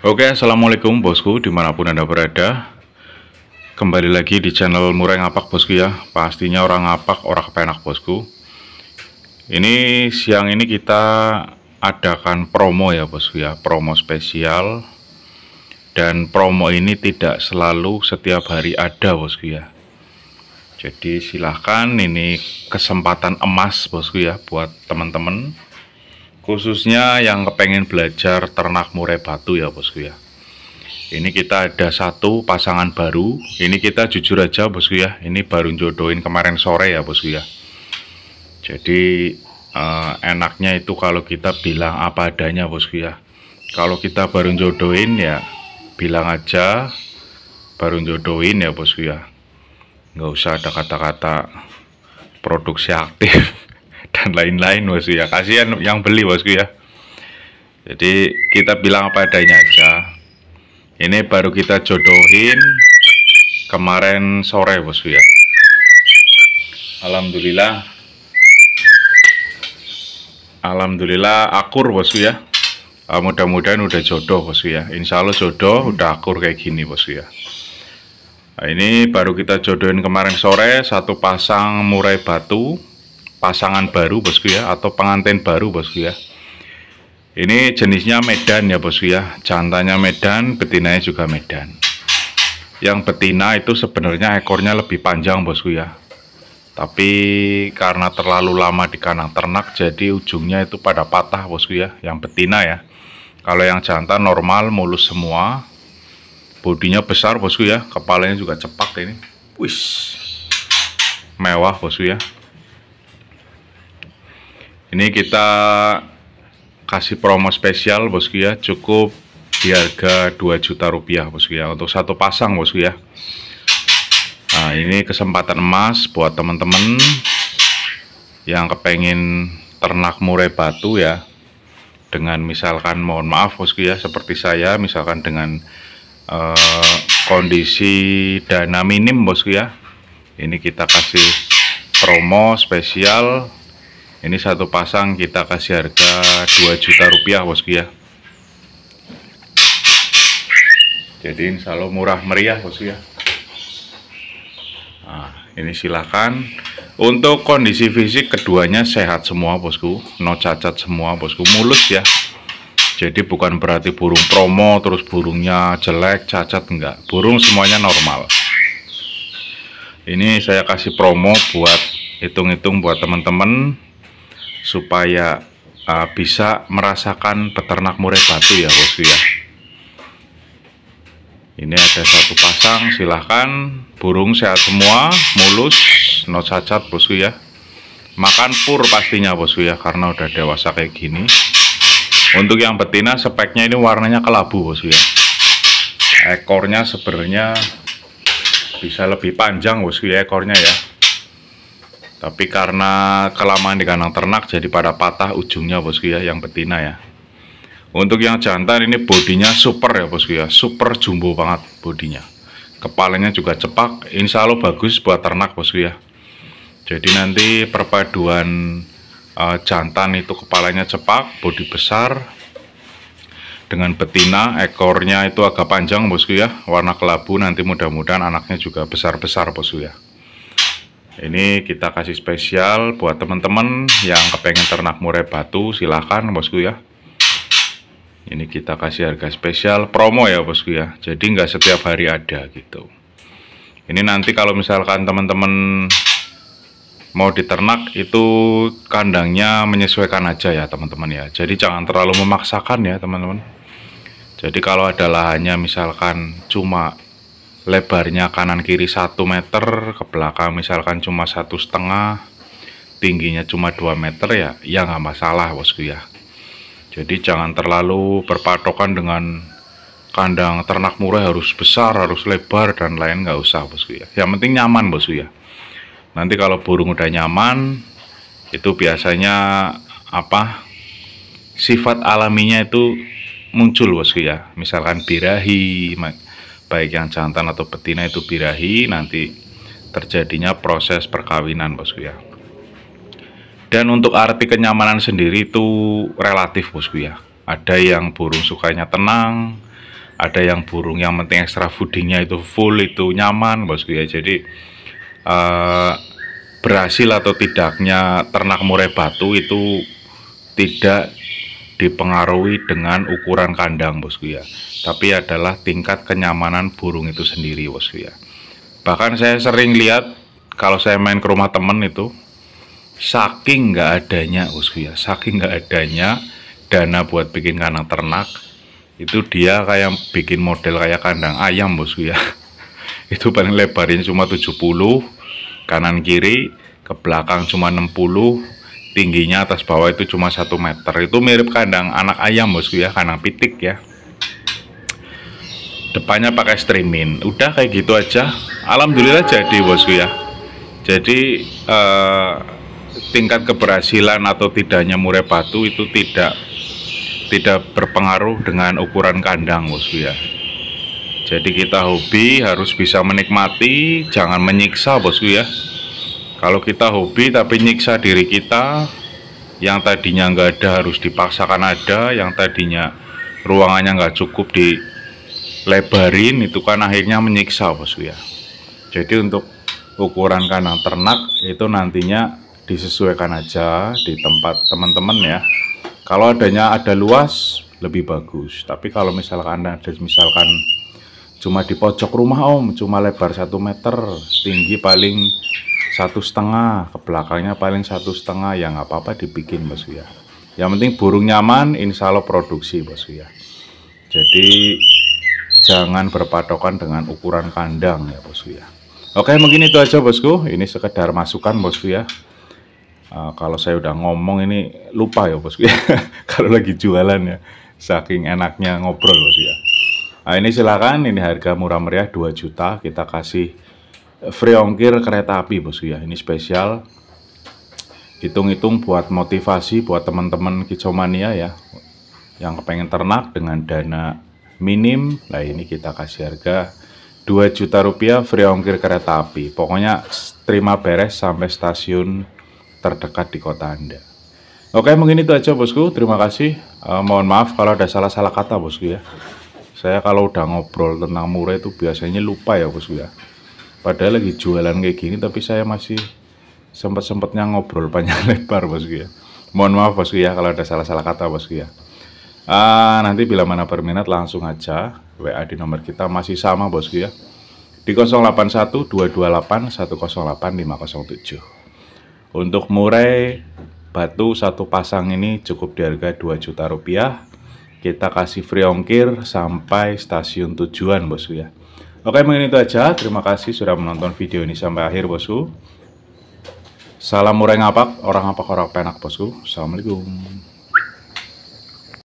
Oke assalamualaikum bosku dimanapun anda berada Kembali lagi di channel Murai Ngapak bosku ya Pastinya orang ngapak orang kepenak bosku Ini siang ini kita adakan promo ya bosku ya Promo spesial Dan promo ini tidak selalu setiap hari ada bosku ya Jadi silahkan ini kesempatan emas bosku ya buat teman-teman khususnya yang kepengen belajar ternak murai batu ya bosku ya ini kita ada satu pasangan baru ini kita jujur aja bosku ya ini baru jodohin kemarin sore ya bosku ya jadi eh, enaknya itu kalau kita bilang apa adanya bosku ya kalau kita baru jodohin ya bilang aja baru jodohin ya bosku ya nggak usah ada kata-kata produksi aktif dan lain-lain bosku ya kasihan yang beli bosku ya jadi kita bilang apa adanya aja ini baru kita jodohin kemarin sore bosku ya Alhamdulillah Alhamdulillah akur bosku ya ah, mudah-mudahan udah jodoh bosku ya Insya Allah jodoh udah akur kayak gini bosku ya nah, ini baru kita jodohin kemarin sore satu pasang murai batu pasangan baru bosku ya atau pengantin baru bosku ya ini jenisnya Medan ya bosku ya jantannya Medan betinanya juga Medan yang betina itu sebenarnya ekornya lebih panjang bosku ya tapi karena terlalu lama di kandang ternak jadi ujungnya itu pada patah bosku ya yang betina ya kalau yang jantan normal mulus semua bodinya besar bosku ya kepalanya juga cepak ini wis mewah bosku ya ini kita kasih promo spesial bosku ya, cukup di harga 2 juta rupiah bosku ya untuk satu pasang bosku ya. Nah ini kesempatan emas buat teman-teman yang kepengen ternak murai batu ya dengan misalkan mohon maaf bosku ya seperti saya misalkan dengan eh, kondisi dana minim bosku ya ini kita kasih promo spesial ini satu pasang kita kasih harga 2 juta rupiah bosku ya jadi insya Allah murah meriah bosku ya nah ini silakan untuk kondisi fisik keduanya sehat semua bosku no cacat semua bosku mulus ya jadi bukan berarti burung promo terus burungnya jelek cacat enggak burung semuanya normal ini saya kasih promo buat hitung-hitung buat teman-teman supaya uh, bisa merasakan peternak murai batu ya bosku ya ini ada satu pasang silahkan burung sehat semua mulus no cacat bosku ya makan pur pastinya bosku ya karena udah dewasa kayak gini untuk yang betina speknya ini warnanya kelabu bosku ya ekornya sebenarnya bisa lebih panjang bosku ya ekornya ya tapi karena kelamaan di kandang ternak jadi pada patah ujungnya bosku ya yang betina ya untuk yang jantan ini bodinya super ya bosku ya super jumbo banget bodinya kepalanya juga cepak insya Allah bagus buat ternak bosku ya jadi nanti perpaduan uh, jantan itu kepalanya cepak bodi besar dengan betina ekornya itu agak panjang bosku ya warna kelabu nanti mudah-mudahan anaknya juga besar-besar bosku ya ini kita kasih spesial buat teman-teman yang kepengen ternak murai batu, silahkan bosku ya. Ini kita kasih harga spesial promo ya bosku ya. Jadi nggak setiap hari ada gitu. Ini nanti kalau misalkan teman-teman mau diternak itu kandangnya menyesuaikan aja ya teman-teman ya jadi jangan terlalu memaksakan ya teman-teman jadi kalau ada lahannya misalkan cuma lebarnya kanan kiri 1 meter ke belakang misalkan cuma satu setengah tingginya cuma 2 meter ya ya nggak masalah bosku ya jadi jangan terlalu berpatokan dengan kandang ternak murah harus besar harus lebar dan lain nggak usah bosku ya yang penting nyaman bosku ya nanti kalau burung udah nyaman itu biasanya apa sifat alaminya itu muncul bosku ya misalkan birahi baik yang jantan atau betina itu birahi nanti terjadinya proses perkawinan bosku ya dan untuk arti kenyamanan sendiri itu relatif bosku ya ada yang burung sukanya tenang ada yang burung yang penting ekstra foodingnya itu full itu nyaman bosku ya jadi uh, berhasil atau tidaknya ternak murai batu itu tidak dipengaruhi dengan ukuran kandang bosku ya tapi adalah tingkat kenyamanan burung itu sendiri bosku ya bahkan saya sering lihat kalau saya main ke rumah temen itu saking nggak adanya bosku ya saking nggak adanya dana buat bikin kandang ternak itu dia kayak bikin model kayak kandang ayam bosku ya itu paling lebarin cuma 70 kanan kiri ke belakang cuma 60 tingginya atas bawah itu cuma satu meter itu mirip kandang anak ayam bosku ya kandang pitik ya depannya pakai streaming udah kayak gitu aja alhamdulillah jadi bosku ya jadi eh, tingkat keberhasilan atau tidaknya murai batu itu tidak tidak berpengaruh dengan ukuran kandang bosku ya jadi kita hobi harus bisa menikmati jangan menyiksa bosku ya kalau kita hobi tapi nyiksa diri kita yang tadinya nggak ada harus dipaksakan ada yang tadinya ruangannya nggak cukup dilebarin itu kan akhirnya menyiksa bosku ya jadi untuk ukuran kandang ternak itu nantinya disesuaikan aja di tempat teman-teman ya kalau adanya ada luas lebih bagus tapi kalau misalkan ada misalkan cuma di pojok rumah om cuma lebar satu meter tinggi paling satu setengah ke belakangnya paling satu setengah ya nggak apa-apa dibikin bosku ya yang penting burung nyaman insya Allah produksi bosku ya jadi jangan berpatokan dengan ukuran kandang ya bosku ya oke mungkin itu aja bosku ini sekedar masukan bosku ya uh, eh, kalau saya udah ngomong ini lupa ya bosku ya kalau lagi jualan ya saking enaknya ngobrol bosku ya nah, ini silakan ini harga murah meriah 2 juta kita kasih free ongkir kereta api bosku ya ini spesial hitung-hitung buat motivasi buat teman-teman kicomania ya yang kepengen ternak dengan dana minim nah ini kita kasih harga 2 juta rupiah free ongkir kereta api pokoknya terima beres sampai stasiun terdekat di kota anda oke mungkin itu aja bosku terima kasih e, mohon maaf kalau ada salah-salah kata bosku ya saya kalau udah ngobrol tentang murah itu biasanya lupa ya bosku ya padahal lagi jualan kayak gini tapi saya masih sempat-sempatnya ngobrol panjang lebar bosku ya mohon maaf bosku ya kalau ada salah-salah kata bosku ya uh, ah, nanti bila mana berminat langsung aja WA di nomor kita masih sama bosku ya di 081228108507. untuk murai batu satu pasang ini cukup di harga 2 juta rupiah kita kasih free ongkir sampai stasiun tujuan bosku ya Oke mungkin itu aja. Terima kasih sudah menonton video ini sampai akhir bosku. Salam orang ngapak, orang apa orang penak bosku. Assalamualaikum.